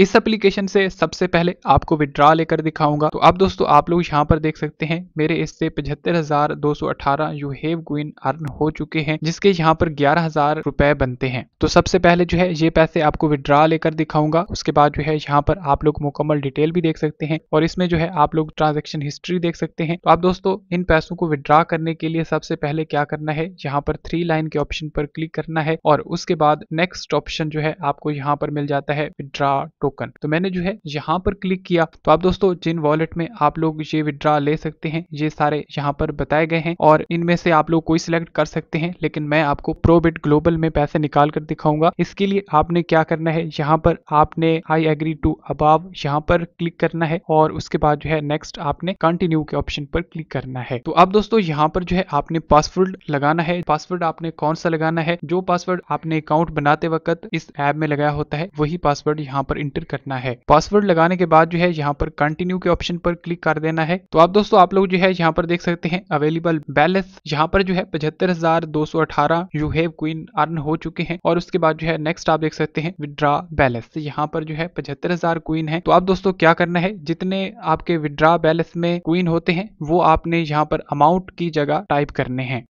इस एप्लीकेशन से सबसे पहले आपको विड्रा लेकर दिखाऊंगा तो अब दोस्तों आप लोग यहाँ पर देख सकते हैं मेरे इससे पचहत्तर हजार दो सौ अठारह यू हैव गुइन अर्न हो चुके हैं जिसके यहाँ पर ग्यारह हजार रुपए बनते हैं तो सबसे पहले जो है ये पैसे आपको विड्रा लेकर दिखाऊंगा उसके बाद जो है यहाँ पर आप लोग मुकम्मल डिटेल भी देख सकते हैं और इसमें जो है आप लोग ट्रांजेक्शन हिस्ट्री देख सकते हैं तो आप दोस्तों इन पैसों को विड्रा करने के लिए सबसे पहले क्या करना है यहाँ पर थ्री लाइन के ऑप्शन पर क्लिक करना है और उसके बाद नेक्स्ट ऑप्शन जो है आपको यहाँ पर मिल जाता है विड्रा टोकन तो मैंने जो है यहाँ पर क्लिक किया तो आप दोस्तों जिन वॉलेट में आप लोग ये विद्रा ले सकते हैं ये सारे यहाँ पर बताए गए हैं और इनमें से आप लोग कोई सिलेक्ट कर सकते हैं लेकिन मैं आपको प्रोबिट ग्लोबल में पैसे निकाल कर दिखाऊंगा इसके लिए आपने क्या करना है यहाँ पर आपने आई एग्री टू अबाव यहाँ पर क्लिक करना है और उसके बाद जो है नेक्स्ट आपने कंटिन्यू के ऑप्शन पर क्लिक करना है तो अब दोस्तों यहाँ पर जो है आपने पासवर्ड लगाना है पासवर्ड आपने कौन सा लगाना है जो पासवर्ड आपने अकाउंट बनाते वक्त इस एप में लगाया होता है वही पासवर्ड यहाँ पर इंटर एंटर करना है पासवर्ड लगाने के बाद जो है यहाँ पर कंटिन्यू के ऑप्शन पर क्लिक कर देना है तो आप दोस्तों आप लोग जो है यहाँ पर देख सकते हैं अवेलेबल बैलेंस यहाँ पर जो है पचहत्तर हजार दो सौ अठारह यू हैव क्वीन अर्न हो चुके हैं और उसके बाद जो है नेक्स्ट आप देख सकते हैं विद्रा बैलेंस तो यहाँ पर जो है पचहत्तर हजार क्वीन है तो आप दोस्तों क्या करना है जितने आपके विद्रा बैलेंस में क्वीन होते हैं वो आपने यहाँ पर अमाउंट की जगह टाइप करने हैं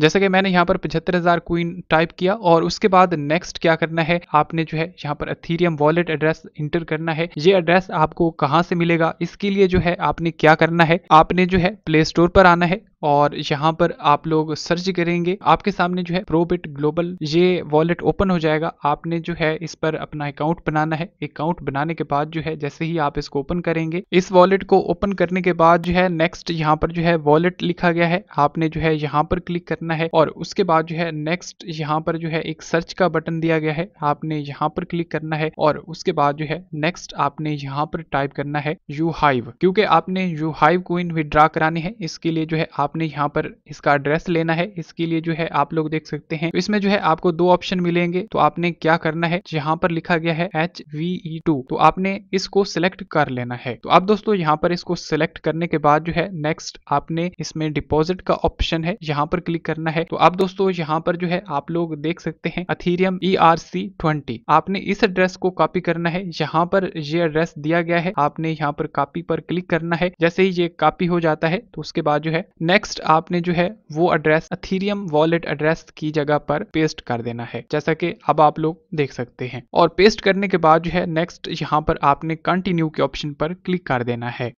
जैसे कि मैंने यहाँ पर पचहत्तर हज़ार क्वीन टाइप किया और उसके बाद नेक्स्ट क्या करना है आपने जो है यहाँ पर अथीरियम वॉलेट एड्रेस इंटर करना है ये एड्रेस आपको कहाँ से मिलेगा इसके लिए जो है आपने क्या करना है आपने जो है प्ले स्टोर पर आना है और यहाँ पर आप लोग सर्च करेंगे आपके सामने जो है प्रोबिट ग्लोबल ये वॉलेट ओपन हो जाएगा आपने जो है इस पर अपना अकाउंट बनाना है अकाउंट बनाने के बाद जो है जैसे ही आप इसको ओपन करेंगे इस वॉलेट को ओपन करने के बाद जो है नेक्स्ट यहाँ पर जो है वॉलेट लिखा गया है आपने जो है यहाँ पर क्लिक करना है और उसके बाद जो है नेक्स्ट यहाँ पर जो है एक सर्च का बटन दिया गया है आपने यहाँ पर क्लिक करना है और उसके बाद जो है नेक्स्ट आपने यहाँ पर टाइप करना है यू हाइव क्योंकि आपने यू हाइव को इन विड्रा करानी है इसके लिए जो है आप आपने यहाँ पर इसका एड्रेस लेना है इसके लिए जो है आप लोग देख सकते हैं इसमें जो है आपको दो ऑप्शन मिलेंगे तो आपने क्या करना है जहाँ पर लिखा गया है एच वी टू तो आपने इसको सिलेक्ट कर लेना है तो आप दोस्तों यहाँ पर इसको सिलेक्ट करने के बाद जो है नेक्स्ट आपने इसमें डिपोजिट का ऑप्शन है यहाँ पर क्लिक करना है तो आप दोस्तों यहाँ पर जो है आप लोग देख सकते हैं Ethereum E R C twenty आपने इस एड्रेस को कॉपी करना है यहाँ पर ये एड्रेस दिया गया है आपने यहाँ पर कॉपी पर क्लिक करना है जैसे ही ये कॉपी हो जाता है तो उसके बाद जो है नेक्स्ट नेक्स्ट आपने जो है वो एड्रेस अथीरियम वॉलेट एड्रेस की जगह पर पेस्ट कर देना है जैसा कि अब आप लोग देख सकते हैं और पेस्ट करने के बाद जो है नेक्स्ट यहाँ पर आपने कंटिन्यू के ऑप्शन पर क्लिक कर देना है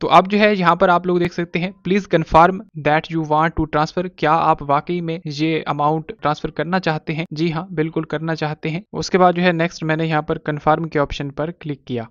तो अब जो है यहाँ पर आप लोग देख सकते हैं please confirm that you want to transfer क्या आप वाकई में ये अमाउंट ट्रांसफ़र करना चाहते हैं जी हाँ बिल्कुल करना चाहते हैं उसके बाद जो है नेक्स्ट मैंने यहाँ पर कन्फर्म के ऑप्शन पर क्लिक किया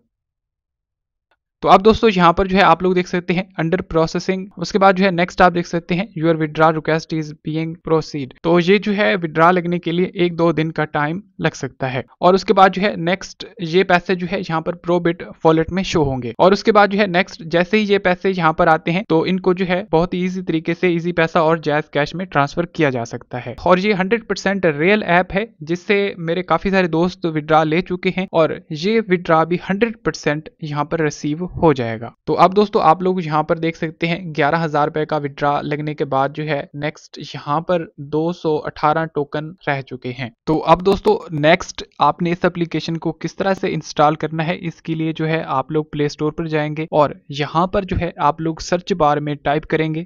तो अब दोस्तों यहाँ पर जो है आप लोग देख सकते हैं अंडर प्रोसेसिंग उसके बाद जो है नेक्स्ट आप देख सकते हैं your withdraw request is being proceed तो ये जो है विद्रा लगने के लिए एक दो दिन का टाइम लग सकता है और उसके बाद जो है नेक्स्ट ये पैसे जो है यहाँ पर प्रोबिट वॉलेट में शो होंगे और उसके बाद जो है नेक्स्ट जैसे ही ये पैसे यहाँ पर आते हैं तो इनको जो है बहुत ही ईजी तरीके से इजी पैसा और जैज कैश में ट्रांसफर किया जा सकता है और ये हंड्रेड परसेंट रियल ऐप है जिससे मेरे काफी सारे दोस्त विड्रा ले चुके हैं और ये विड्रा भी हंड्रेड परसेंट यहाँ पर रिसीव हो जाएगा तो अब दोस्तों आप लोग यहाँ पर देख सकते हैं ग्यारह हजार रुपए का विड्रा लगने के बाद जो है नेक्स्ट यहाँ पर 218 टोकन रह चुके हैं तो अब दोस्तों नेक्स्ट आपने इस एप्लीकेशन को किस तरह से इंस्टॉल करना है इसके लिए जो है आप लोग प्ले स्टोर पर जाएंगे और यहाँ पर जो है आप लोग सर्च बार में टाइप करेंगे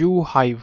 यू हाइव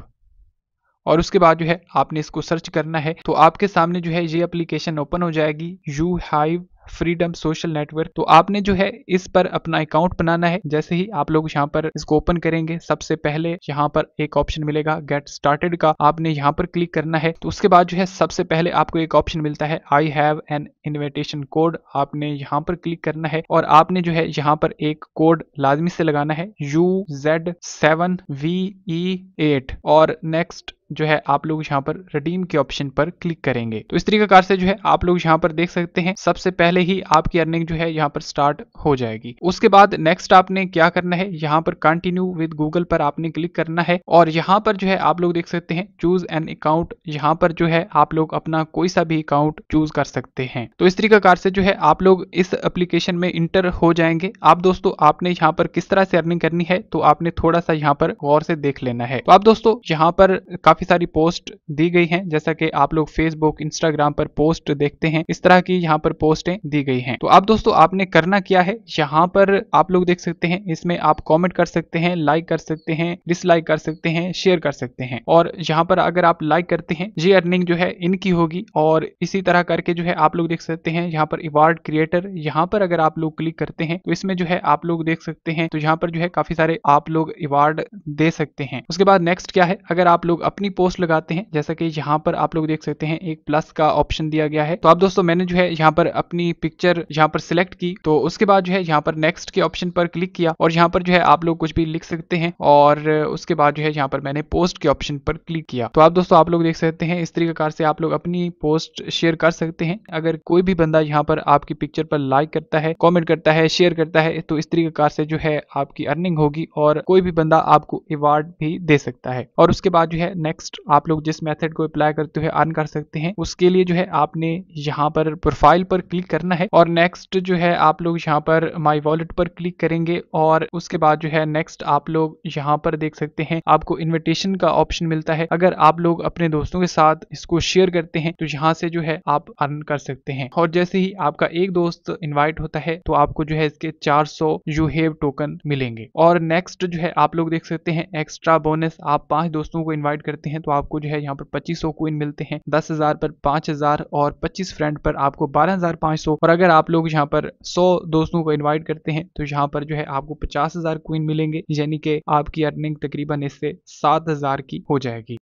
और उसके बाद जो है आपने इसको सर्च करना है तो आपके सामने जो है ये एप्लीकेशन ओपन हो जाएगी U Hive freedom social network तो आपने जो है इस पर अपना अकाउंट बनाना है जैसे ही आप लोग यहाँ पर इसको ओपन करेंगे सबसे पहले यहाँ पर एक ऑप्शन मिलेगा गेट स्टार्टेड का आपने यहाँ पर क्लिक करना है तो उसके बाद जो है सबसे पहले आपको एक ऑप्शन मिलता है I have an invitation code आपने यहाँ पर क्लिक करना है और आपने जो है यहाँ पर एक कोड लाजमी से लगाना है U Z seven V E eight और नेक्स्ट जो है आप लोग यहाँ पर रिडीम के ऑप्शन पर क्लिक करेंगे तो इस तरीके से जो है आप लोग यहाँ पर देख सकते हैं सबसे पहले ही आपकी अर्निंग जो है यहाँ पर स्टार्ट हो जाएगी उसके बाद नेक्स्ट आपने क्या करना है यहाँ पर कंटिन्यू विद गूगल पर आपने क्लिक करना है और यहाँ पर जो है आप लोग देख सकते हैं चूज एन अकाउंट यहाँ पर जो है आप लोग अपना कोई सा भी अकाउंट चूज कर सकते हैं तो इस तरीके से जो है आप लोग इस एप्लीकेशन में इंटर हो जाएंगे आप दोस्तों आपने यहाँ पर किस तरह से अर्निंग करनी है तो आपने थोड़ा सा यहाँ पर गौर से देख लेना है तो आप दोस्तों यहाँ पर काफी काफ़ी सारी पोस्ट दी गई हैं जैसा कि आप लोग फेसबुक इंस्टाग्राम पर पोस्ट देखते हैं इस तरह की यहाँ पर पोस्टें दी गई हैं तो अब दोस्तों आपने करना क्या है यहाँ पर आप लोग देख सकते हैं इसमें आप कॉमेंट कर सकते हैं लाइक कर सकते हैं डिसलाइक कर सकते हैं शेयर कर सकते हैं और यहाँ पर अगर आप लाइक करते हैं ये अर्निंग जो है इनकी होगी और इसी तरह करके जो है आप लोग देख सकते हैं यहाँ पर अवार्ड क्रिएटर यहाँ पर अगर आप लोग क्लिक करते हैं तो इसमें जो है आप लोग देख सकते हैं तो यहाँ पर जो है काफी सारे आप लोग अवार्ड दे सकते हैं उसके बाद नेक्स्ट क्या है अगर आप लोग अपनी अपनी पोस्ट लगाते हैं जैसा कि यहाँ पर आप लोग देख सकते हैं एक प्लस का ऑप्शन दिया गया है तो आप दोस्तों मैंने जो है यहाँ पर अपनी पिक्चर यहाँ पर सिलेक्ट की तो उसके बाद जो है यहाँ पर नेक्स्ट के ऑप्शन पर क्लिक किया और यहाँ पर जो है आप लोग कुछ भी लिख सकते हैं और उसके बाद जो है यहाँ पर मैंने पोस्ट के ऑप्शन पर क्लिक किया तो आप दोस्तों आप लोग देख सकते हैं इस तरीके से आप लोग अपनी पोस्ट शेयर कर सकते हैं अगर कोई भी बंदा यहाँ पर आपकी पिक्चर पर लाइक करता है कॉमेंट करता है शेयर करता है तो इस तरीके से जो है आपकी अर्निंग होगी और कोई भी बंदा आपको अवार्ड भी दे सकता है और उसके बाद जो है नेक्स्ट नेक्स्ट आप लोग जिस मेथड को अप्लाई करते हुए अर्न कर सकते हैं उसके लिए जो है आपने यहाँ पर प्रोफाइल पर क्लिक करना है और नेक्स्ट जो है आप लोग यहाँ पर माई वॉलेट पर क्लिक करेंगे और उसके बाद जो है नेक्स्ट आप लोग यहाँ पर देख सकते हैं आपको इन्विटेशन का ऑप्शन मिलता है अगर आप लोग अपने दोस्तों के साथ इसको शेयर करते हैं तो यहाँ से जो है आप अर्न कर सकते हैं और जैसे ही आपका एक दोस्त इन्वाइट होता है तो आपको जो है इसके 400 सौ यू टोकन मिलेंगे और नेक्स्ट जो है आप लोग देख सकते हैं एक्स्ट्रा बोनस आप पांच दोस्तों को इन्वाइट करते हैं करते हैं तो आपको जो है यहाँ पर पच्चीस सौ मिलते हैं दस हजार पर पांच हजार और पच्चीस फ्रेंड पर आपको बारह हजार सौ और अगर आप लोग यहाँ पर सौ दोस्तों को इन्वाइट करते हैं तो यहाँ पर जो है आपको पचास हजार क्वीन मिलेंगे यानी कि आपकी अर्निंग तकरीबन इससे सात हजार की हो जाएगी